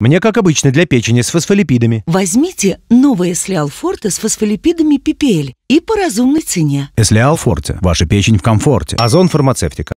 Мне, как обычно, для печени с фосфолипидами. Возьмите новое Слиалфорте с фосфолипидами PPL и по разумной цене. Слиалфорте. Ваша печень в комфорте. Озон фармацевтика.